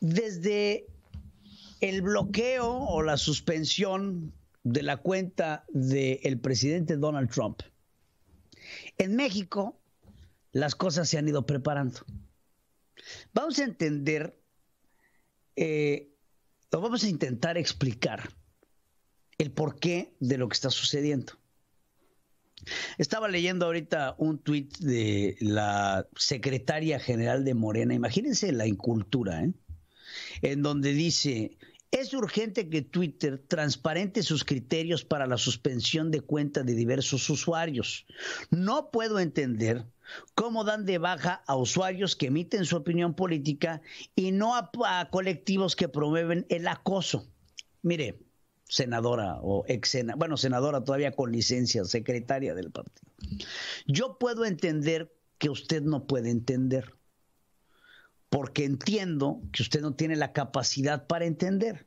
desde el bloqueo o la suspensión de la cuenta del presidente Donald Trump, en México las cosas se han ido preparando. Vamos a entender, eh, o vamos a intentar explicar el porqué de lo que está sucediendo. Estaba leyendo ahorita un tuit de la secretaria general de Morena. Imagínense la incultura, ¿eh? en donde dice, es urgente que Twitter transparente sus criterios para la suspensión de cuentas de diversos usuarios. No puedo entender cómo dan de baja a usuarios que emiten su opinión política y no a, colectivos que promueven el acoso. Mire, senadora o ex senadora, bueno, senadora todavía con licencia, secretaria del partido. Yo puedo entender que usted no puede entender porque entiendo que usted no tiene la capacidad para entender.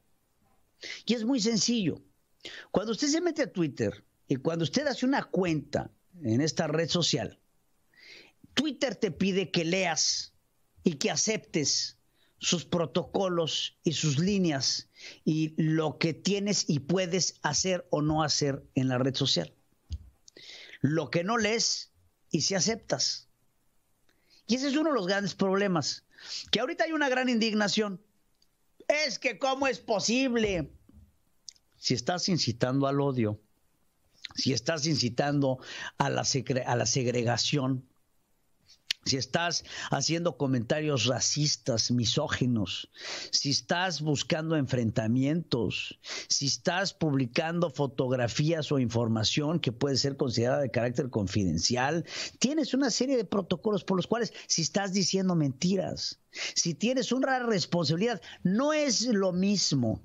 Y es muy sencillo. Cuando usted se mete a Twitter y cuando usted hace una cuenta en esta red social, Twitter te pide que leas y que aceptes sus protocolos y sus líneas y lo que tienes y puedes hacer o no hacer en la red social. Lo que no lees y si aceptas. Y ese es uno de los grandes problemas que ahorita hay una gran indignación. Es que cómo es posible. Si estás incitando al odio, si estás incitando a la, a la segregación, si estás haciendo comentarios racistas, misóginos, si estás buscando enfrentamientos, si estás publicando fotografías o información que puede ser considerada de carácter confidencial, tienes una serie de protocolos por los cuales si estás diciendo mentiras, si tienes una responsabilidad, no es lo mismo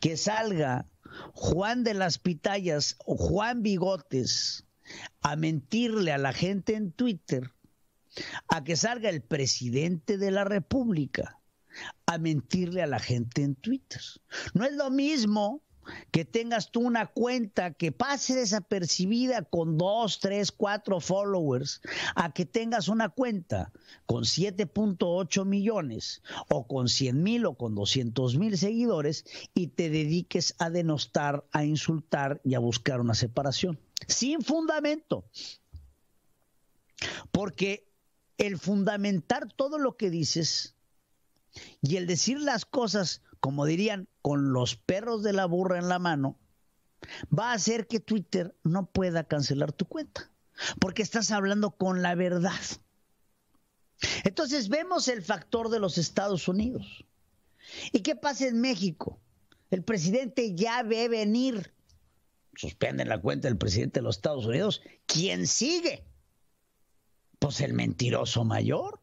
que salga Juan de las Pitayas o Juan Bigotes a mentirle a la gente en Twitter a que salga el presidente de la República a mentirle a la gente en Twitter. No es lo mismo que tengas tú una cuenta que pase desapercibida con dos, tres, cuatro followers, a que tengas una cuenta con 7.8 millones o con 100 mil o con 200 mil seguidores y te dediques a denostar, a insultar y a buscar una separación. Sin fundamento. Porque el fundamentar todo lo que dices y el decir las cosas, como dirían, con los perros de la burra en la mano, va a hacer que Twitter no pueda cancelar tu cuenta, porque estás hablando con la verdad. Entonces vemos el factor de los Estados Unidos. ¿Y qué pasa en México? El presidente ya ve venir. Suspenden la cuenta del presidente de los Estados Unidos. ¿Quién sigue? pues el mentiroso mayor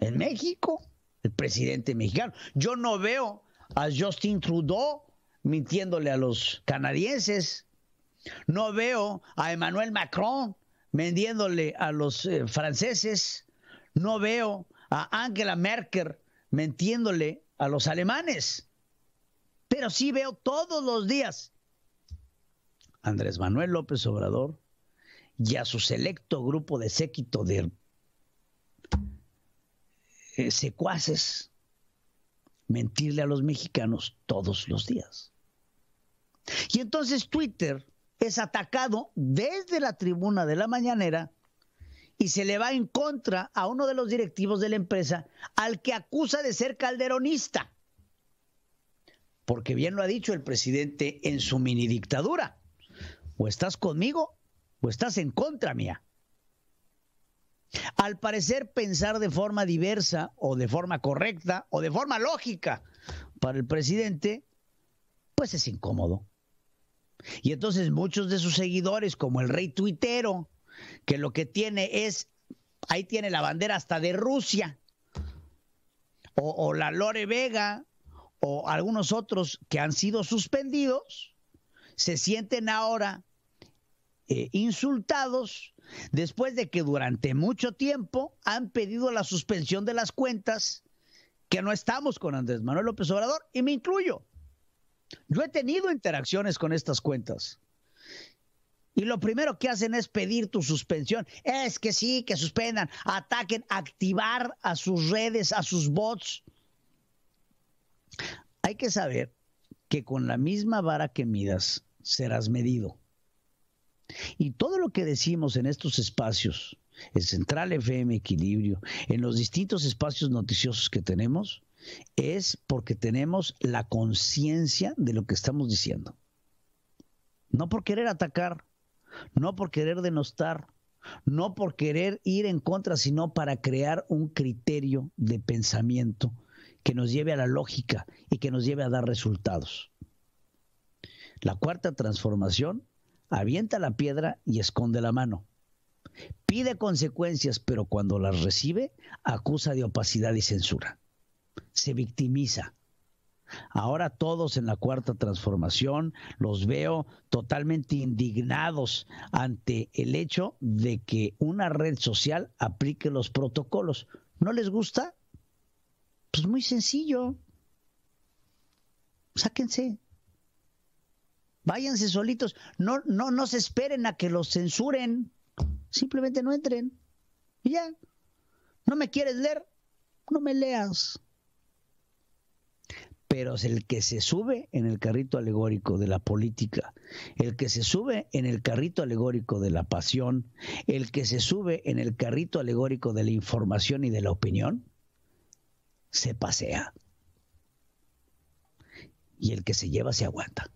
en México, el presidente mexicano. Yo no veo a Justin Trudeau mintiéndole a los canadienses. No veo a Emmanuel Macron mintiéndole a los eh, franceses. No veo a Angela Merkel mintiéndole a los alemanes. Pero sí veo todos los días Andrés Manuel López Obrador y a su selecto grupo de séquito de eh, secuaces mentirle a los mexicanos todos los días. Y entonces Twitter es atacado desde la tribuna de la mañanera y se le va en contra a uno de los directivos de la empresa al que acusa de ser calderonista. Porque bien lo ha dicho el presidente en su mini dictadura. O estás conmigo o estás en contra mía. Al parecer pensar de forma diversa o de forma correcta o de forma lógica para el presidente, pues es incómodo. Y entonces muchos de sus seguidores, como el rey tuitero, que lo que tiene es, ahí tiene la bandera hasta de Rusia, o, o la Lore Vega, o algunos otros que han sido suspendidos, se sienten ahora eh, insultados después de que durante mucho tiempo han pedido la suspensión de las cuentas que no estamos con Andrés Manuel López Obrador y me incluyo. Yo he tenido interacciones con estas cuentas. Y lo primero que hacen es pedir tu suspensión. Es que sí, que suspendan, ataquen, activar a sus redes, a sus bots. Hay que saber que con la misma vara que midas serás medido. Y todo lo que decimos en estos espacios, en Central FM Equilibrio, en los distintos espacios noticiosos que tenemos, es porque tenemos la conciencia de lo que estamos diciendo. No por querer atacar, no por querer denostar, no por querer ir en contra, sino para crear un criterio de pensamiento que nos lleve a la lógica y que nos lleve a dar resultados. La cuarta transformación avienta la piedra y esconde la mano. Pide consecuencias, pero cuando las recibe, acusa de opacidad y censura. Se victimiza. Ahora todos en la cuarta transformación los veo totalmente indignados ante el hecho de que una red social aplique los protocolos. ¿No les gusta? Pues muy sencillo. Sáquense váyanse solitos, no, no, se esperen a que los censuren, simplemente no entren. Y ya, no me quieres leer, no me leas. Pero es el que se sube en el carrito alegórico de la política, el que se sube en el carrito alegórico de la pasión, el que se sube en el carrito alegórico de la información y de la opinión, se pasea. Y el que se lleva se aguanta.